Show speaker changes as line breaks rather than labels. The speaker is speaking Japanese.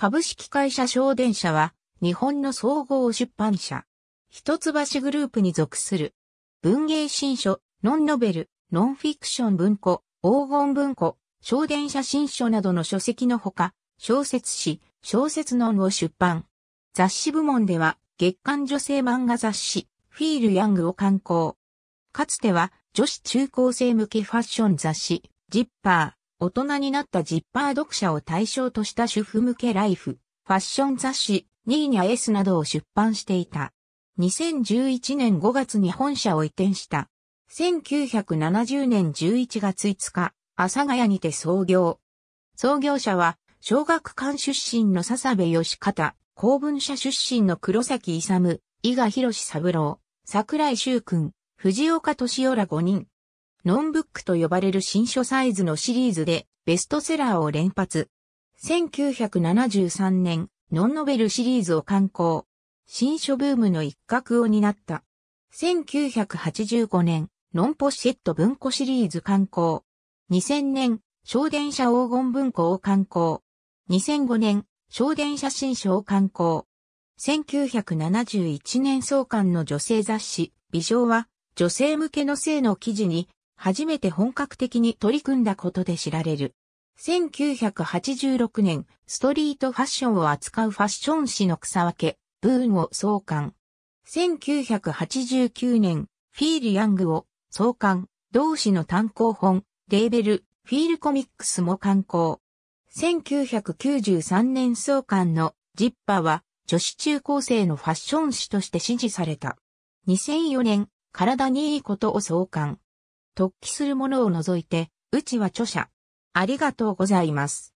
株式会社省電社は、日本の総合出版社。一橋グループに属する。文芸新書、ノンノベル、ノンフィクション文庫、黄金文庫、省電社新書などの書籍のほか、小説誌、小説論を出版。雑誌部門では、月刊女性漫画雑誌、フィール・ヤングを刊行。かつては、女子中高生向けファッション雑誌、ジッパー。大人になったジッパー読者を対象とした主婦向けライフ、ファッション雑誌、ニーニャ S などを出版していた。2011年5月に本社を移転した。1970年11月5日、阿佐ヶ谷にて創業。創業者は、小学館出身の笹部義方、公文社出身の黒崎勇、伊賀博三郎、桜井修君、藤岡敏夫ら5人。ノンブックと呼ばれる新書サイズのシリーズでベストセラーを連発。1973年、ノンノベルシリーズを刊行。新書ブームの一角を担った。1985年、ノンポシェット文庫シリーズ刊行。2000年、小電車黄金文庫を刊行。2005年、小電車新書を刊行。1971年創刊の女性雑誌、美少は、女性向けの性の記事に、初めて本格的に取り組んだことで知られる。1986年、ストリートファッションを扱うファッション誌の草分け、ブーンを創刊。1989年、フィール・ヤングを創刊、同誌の単行本、レーベル、フィールコミックスも刊行。1993年創刊のジッパは女子中高生のファッション誌として支持された。2004年、体にいいことを創刊。突起するものを除いて、うちは著者。ありがとうございます。